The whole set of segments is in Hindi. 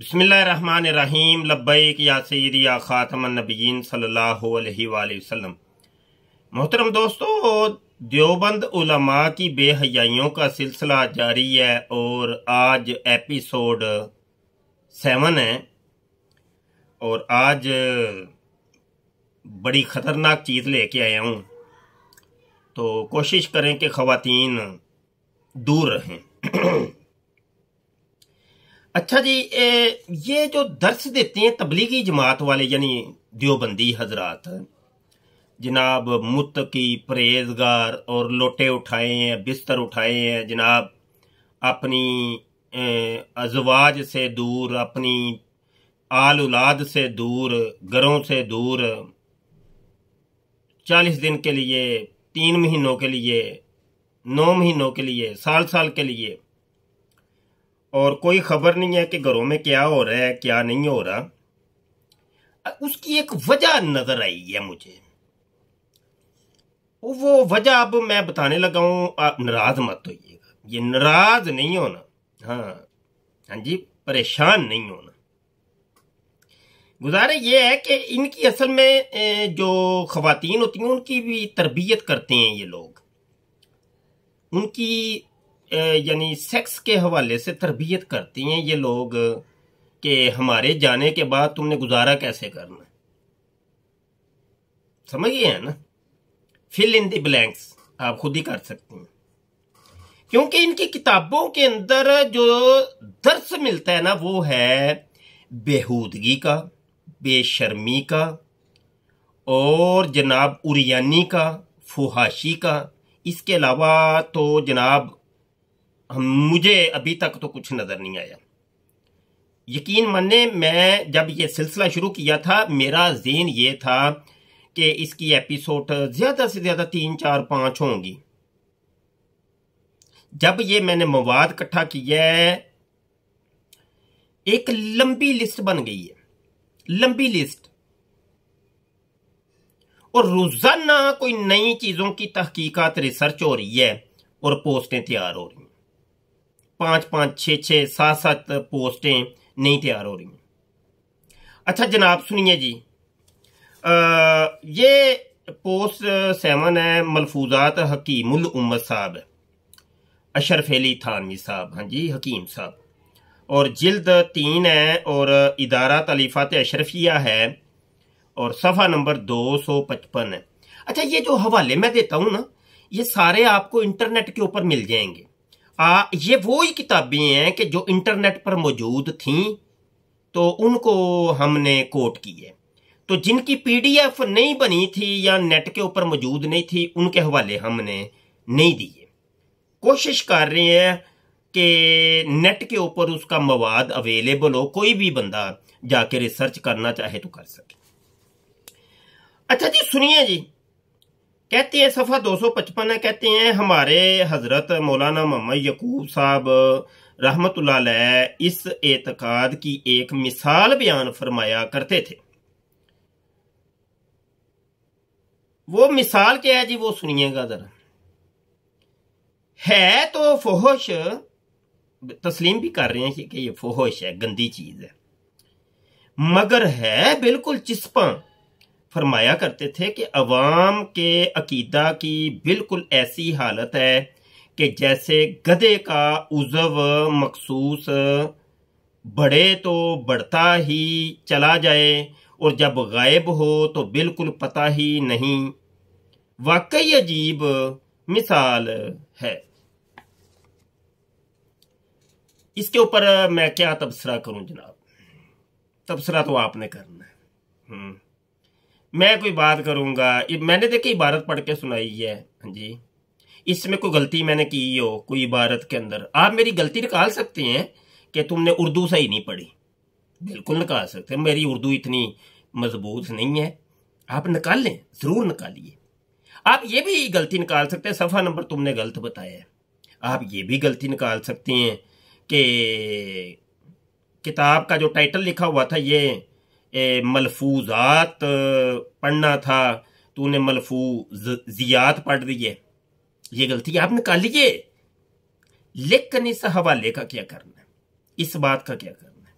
बसमीम लबैक या सैद या ख़ातमनबीन सल्ला मोहतरम दोस्तों देवबंद उलमा की बेहयाइयों का सिलसिला जारी है और आज एपिसोड सेवन है और आज बड़ी ख़तरनाक चीज़ लेके आया हूँ तो कोशिश करें कि ख़वातीन दूर रहें अच्छा जी ए, ये जो दर्स देते हैं तबलीगी जमात वाले यानी दियोबंदी हजरात जनाब मुत की परहेजगार और लोटे उठाए हैं बिस्तर उठाए हैं जनाब अपनी अजवाज से दूर अपनी आल उलाद से दूर घरों से दूर चालीस दिन के लिए तीन महीनों के लिए नौ महीनों के लिए साल साल के लिए और कोई खबर नहीं है कि घरों में क्या हो रहा है क्या नहीं हो रहा उसकी एक वजह नजर आई है मुझे वो वजह अब मैं बताने लगा हूँ आप नाराज मत होइएगा ये नाराज नहीं होना हाँ हाँ जी परेशान नहीं होना गुजारा ये है कि इनकी असल में जो खातन होती हैं उनकी भी तरबियत करते हैं ये लोग उनकी यानी सेक्स के हवाले से तरबियत करती हैं ये लोग कि हमारे जाने के बाद तुमने गुजारा कैसे करना समझ गए ना फिल इन दी ब्लैंक्स आप खुद ही कर सकते हैं क्योंकि इनकी किताबों के अंदर जो दर्स मिलता है ना वो है बेहूदगी का बेशर्मी का और जनाब उरियानी का फुहाशी का इसके अलावा तो जनाब हम मुझे अभी तक तो कुछ नज़र नहीं आया यकीन माने मैं जब ये सिलसिला शुरू किया था मेरा जेन ये था कि इसकी एपिसोड ज़्यादा से ज़्यादा तीन चार पाँच होंगी जब ये मैंने मवाद इकट्ठा किया है एक लंबी लिस्ट बन गई है लंबी लिस्ट और रोज़ाना कोई नई चीज़ों की तहकीकात रिसर्च हो रही है और पोस्टें तैयार हो रही हैं पाँच पांच छे छः सात सात पोस्टें नहीं तैयार हो रही अच्छा जनाब सुनिए जी आ, ये पोस्ट सेवन है मलफूजात हकीमुल उम्मत साहब अशरफ अली थानवी साहब हाँ जी हकीम साहब और जिल्द तीन है और इदारा तलीफ़ात अशरफिया है और सफ़ा नंबर दो सौ पचपन है अच्छा ये जो हवाले मैं देता हूँ ना ये सारे आपको इंटरनेट के ऊपर मिल जाएंगे आ, ये वो ही किताबें हैं कि जो इंटरनेट पर मौजूद थीं तो उनको हमने कोट किए तो जिनकी पीडीएफ नहीं बनी थी या नेट के ऊपर मौजूद नहीं थी उनके हवाले हमने नहीं दिए कोशिश कर रहे हैं कि नेट के ऊपर उसका मवाद अवेलेबल हो कोई भी बंदा जाके रिसर्च करना चाहे तो कर सके अच्छा जी सुनिए जी कहते हैं सफ़ा दो सौ पचपन है कहते हैं हमारे हज़रत मौलाना मोहम्मद यकूब साहब रहमत इस एतकाद की एक मिसाल बयान फरमाया करते थे वो मिसाल क्या है जी वो सुनिएगा ज़रा है तो फोहश तस्लीम भी कर रहे हैं कि ये फोहश है गंदी चीज़ है मगर है बिल्कुल चिस्पा फरमाया करते थे कि अवाम के अकीदा की बिल्कुल ऐसी हालत है कि जैसे गधे का उज़व मखसूस बढ़े तो बढ़ता ही चला जाए और जब गायब हो तो बिल्कुल पता ही नहीं वाकई अजीब मिसाल है इसके ऊपर मैं क्या तबसरा करूं जनाब तबसरा तो आपने करना है हम्म। मैं कोई बात करूँगा मैंने देखी इबारत पढ़ के सुनाई है हाँ जी इसमें कोई गलती मैंने की हो कोई इबारत के अंदर आप मेरी गलती निकाल सकते हैं कि तुमने उर्दू सही नहीं पढ़ी बिल्कुल निकाल सकते मेरी उर्दू इतनी मजबूत नहीं है आप निकाल लें ज़रूर निकालिए आप ये भी गलती निकाल सकते हैं सफ़ा नंबर तुमने गलत बताया है आप ये भी गलती निकाल सकते हैं कि किताब का जो टाइटल लिखा हुआ था ये मलफूजात पढ़ना था तो उन्हें जियात पढ़ दिए ये गलती आप निकालिए लेकिन इस हवाले का क्या करना है इस बात का क्या करना है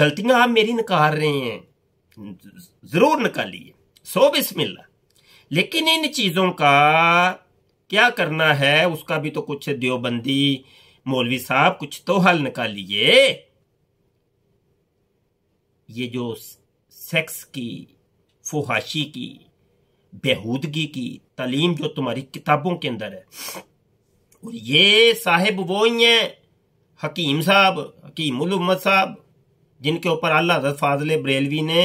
गलतियां आप मेरी निकाल रहे हैं जरूर निकालिए सो बिस्मिल्ला लेकिन इन चीजों का क्या करना है उसका भी तो कुछ देवबंदी मौलवी साहब कुछ तो हल निकालिए ये जो सेक्स की फुहाशी की बेहूदगी की तलीम जो तुम्हारी किताबों के अंदर है और ये साहेब वो ही हैं हकीम साहब हकीम उलमत साहब जिनके ऊपर अल्लाह हजरत फाजल बरेलवी ने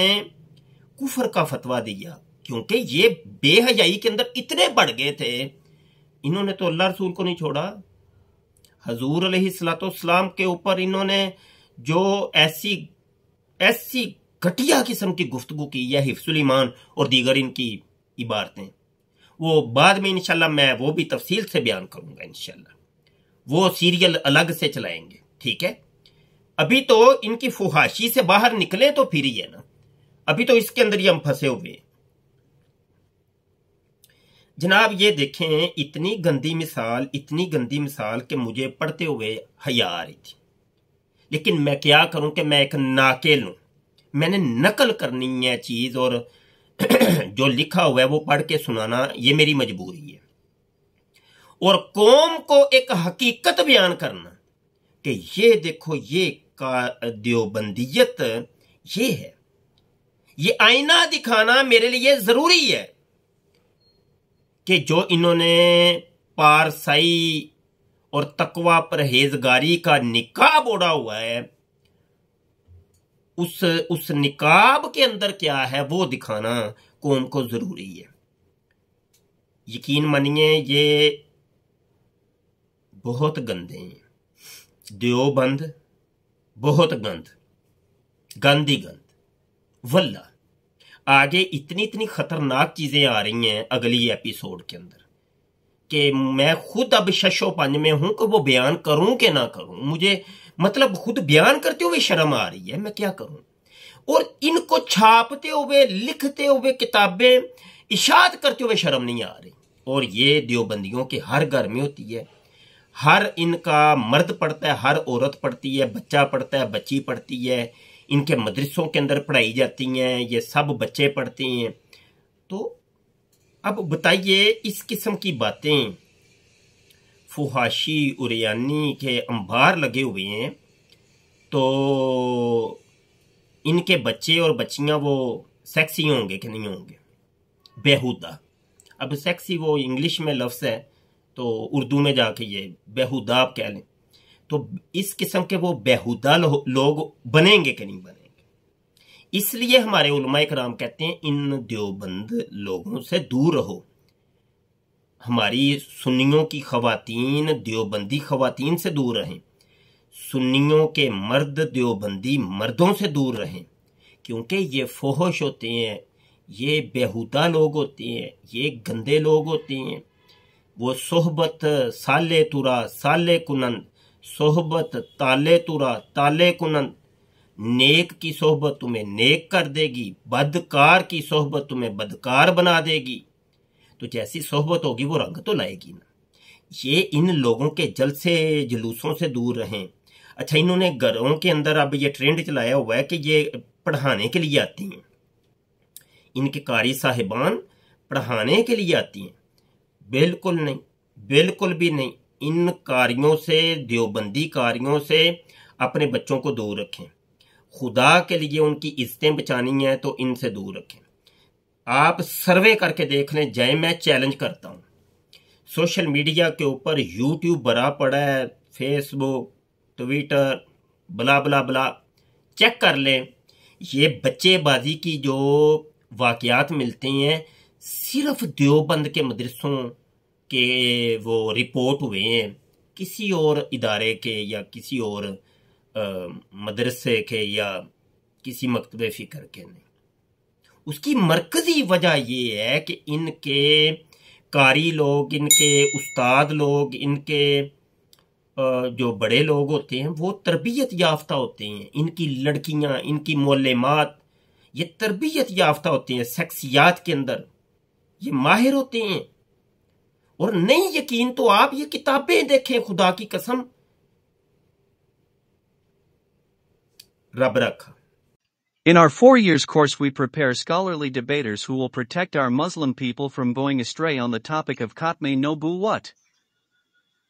कुफर का फतवा दिया क्योंकि ये बेहजाई के अंदर इतने बढ़ गए थे इन्होंने तो अल्लाह रसूल को नहीं छोड़ा हजूर सलातम के ऊपर इन्होंने जो ऐसी ऐसी घटिया किस्म की गुफ्तगु की या हिफ्सुलीमान और दीगर इनकी इबारतें वो बाद में इनशाला मैं वो भी तफसील से बयान करूंगा इनशाला वो सीरियल अलग से चलाएंगे ठीक है अभी तो इनकी फुहाशी से बाहर निकले तो फिर ही है ना अभी तो इसके अंदर ही हम फंसे हुए जनाब ये देखें इतनी गंदी मिसाल इतनी गंदी मिसाल कि मुझे पढ़ते हुए हया आ रही थी लेकिन मैं क्या करूं कि मैं एक नाके लूँ मैंने नकल करनी है चीज़ और जो लिखा हुआ है वो पढ़ के सुनाना ये मेरी मजबूरी है और कौम को एक हकीकत बयान करना कि ये देखो ये का देवबंदियत ये है ये आईना दिखाना मेरे लिए ज़रूरी है कि जो इन्होंने पारसाई और तकवा परहेजगारी का निकाब ओढ़ा हुआ है उस उस निकाब के अंदर क्या है वो दिखाना कौम को जरूरी है यकीन मानिए ये बहुत गंदे हैं देवबंद बहुत गंद गंद ही गंद वल्ला आगे इतनी इतनी खतरनाक चीजें आ रही हैं अगली एपिसोड के अंदर कि मैं खुद अब शशो पंज में हूं कि वो बयान करूं कि ना करूं मुझे मतलब खुद बयान करते हुए शर्म आ रही है मैं क्या करूं और इनको छापते हुए लिखते हुए किताबें इशाद करते हुए शर्म नहीं आ रही और ये देवबंदियों के हर घर में होती है हर इनका मर्द पढ़ता है हर औरत पढ़ती है बच्चा पढ़ता है बच्ची पढ़ती है इनके मदरसों के अंदर पढ़ाई जाती हैं ये सब बच्चे पढ़ते हैं तो अब बताइए इस किस्म की बातें फुहाशी उरियानी के अंबार लगे हुए हैं तो इनके बच्चे और बच्चियां वो सेक्सी होंगे कि नहीं होंगे बेहुदा अब सेक्सी वो इंग्लिश में लफ्ज़ है तो उर्दू में जाके ये बेहुदा आप कह लें तो इस किस्म के वो बेहुदा लोग बनेंगे कि नहीं बने इसलिए हमारे उलमा कराम कहते हैं इन देवबंद लोगों से दूर रहो हमारी सुन्नियों की खातन देवबंदी खातन से दूर रहें सुन्नियों के मर्द देवबंदी मर्दों से दूर रहें क्योंकि ये फोहश होते हैं ये बेहूदा लोग होते हैं ये गंदे लोग होते हैं वो सोहबत साले तुरा साले कुनंद सोहबत ताले तुरा ताले कुनंद नेक की सोहबत तुम्हें नेक कर देगी बदकार की सोहबत तुम्हें बदकार बना देगी तो जैसी सोहबत होगी वो रंग तो लाएगी ना ये इन लोगों के जलसे जुलूसों से दूर रहें अच्छा इन्होंने घरों के अंदर अब ये ट्रेंड चलाया हुआ है कि ये पढ़ाने के लिए आती हैं इनके कारी साहिबान पढ़ाने के लिए आती हैं बिल्कुल नहीं बिल्कुल भी नहीं इन कार्यों से देवबंदी कार्यों से अपने बच्चों को दूर रखें खुदा के लिए उनकी इज्जतें बचानी हैं तो इनसे दूर रखें आप सर्वे करके देख लें जय मैं चैलेंज करता हूँ सोशल मीडिया के ऊपर यूट्यूब भरा पड़ा है फेसबुक ट्विटर बला बला बला चेक कर लें ये बच्चेबाजी की जो वाकयात मिलते हैं सिर्फ देवबंद के मदरसों के वो रिपोर्ट हुए हैं किसी और इदारे के या किसी और मदरसे के या किसी मकतब फ़िक्र के नहीं उसकी मरकज़ी वजह ये है कि इनके कारी लोग इनके उस्ताद लोग इनके जो बड़े लोग होते हैं वो तरबियत याफ्ता होते हैं इनकी लड़कियां इनकी मोलमात ये तरबियत याफ्ता होते हैं शख्सियात के अंदर ये माहिर होते हैं और नहीं यकीन तो आप ये किताबें देखें खुदा की कसम In our four years course we prepare scholarly debaters who will protect our Muslim people from going astray on the topic of Khatme What,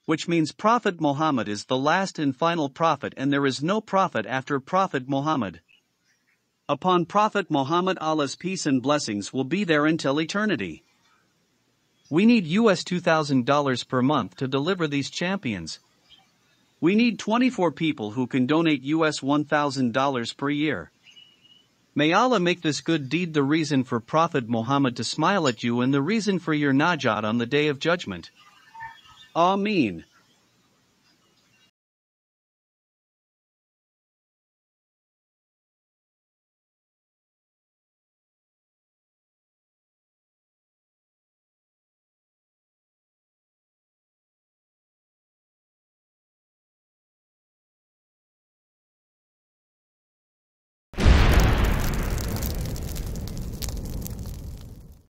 Which means Prophet Muhammad is the last and final prophet and there is no prophet after Prophet Muhammad. Upon Prophet Muhammad Allah's peace and blessings will be there until eternity. We need US $2,000 per month to deliver these champions, we need 24 people who can donate US $1,000 per year. May Allah make this good deed the reason for Prophet Muhammad to smile at you and the reason for your najat on the day of judgment. Ameen.